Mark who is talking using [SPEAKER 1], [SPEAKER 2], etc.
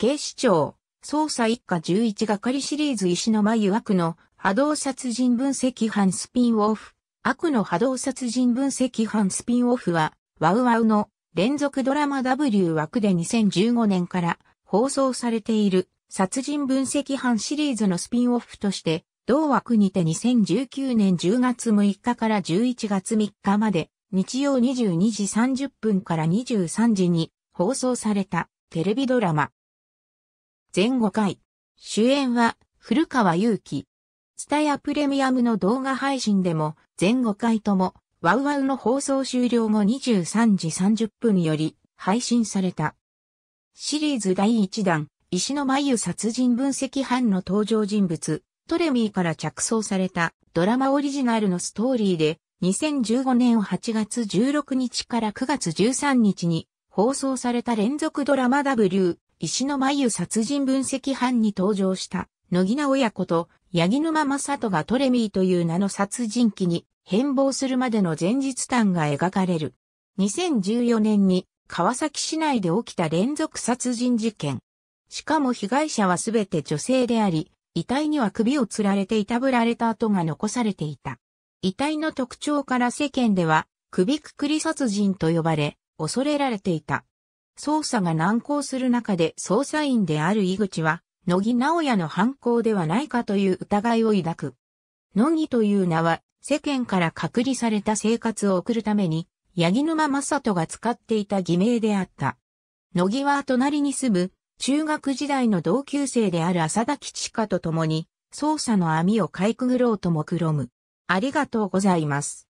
[SPEAKER 1] 警視庁、捜査一課11係シリーズ石の眉悪の波動殺人分析班スピンオフ。悪の波動殺人分析班スピンオフは、ワウワウの連続ドラマ W 枠で2015年から放送されている殺人分析班シリーズのスピンオフとして、同枠にて2019年10月6日から11月3日まで、日曜22時30分から23時に放送されたテレビドラマ、全5回。主演は、古川祐希。ツタヤプレミアムの動画配信でも、全5回とも、ワウワウの放送終了後23時30分より、配信された。シリーズ第1弾、石の眉殺人分析班の登場人物、トレミーから着想されたドラマオリジナルのストーリーで、2015年8月16日から9月13日に放送された連続ドラマ W、石の眉殺人分析班に登場した、野木名親子と、八木沼正人がトレミーという名の殺人鬼に変貌するまでの前日譚が描かれる。2014年に川崎市内で起きた連続殺人事件。しかも被害者はすべて女性であり、遺体には首を吊られていたぶられた跡が残されていた。遺体の特徴から世間では首くくり殺人と呼ばれ、恐れられていた。捜査が難航する中で捜査員である井口は、野木直也の犯行ではないかという疑いを抱く。野木という名は、世間から隔離された生活を送るために、八木沼正人が使っていた偽名であった。野木は隣に住む、中学時代の同級生である浅田吉香と共に、捜査の網をかいくぐろうとくろむ。ありがとうございます。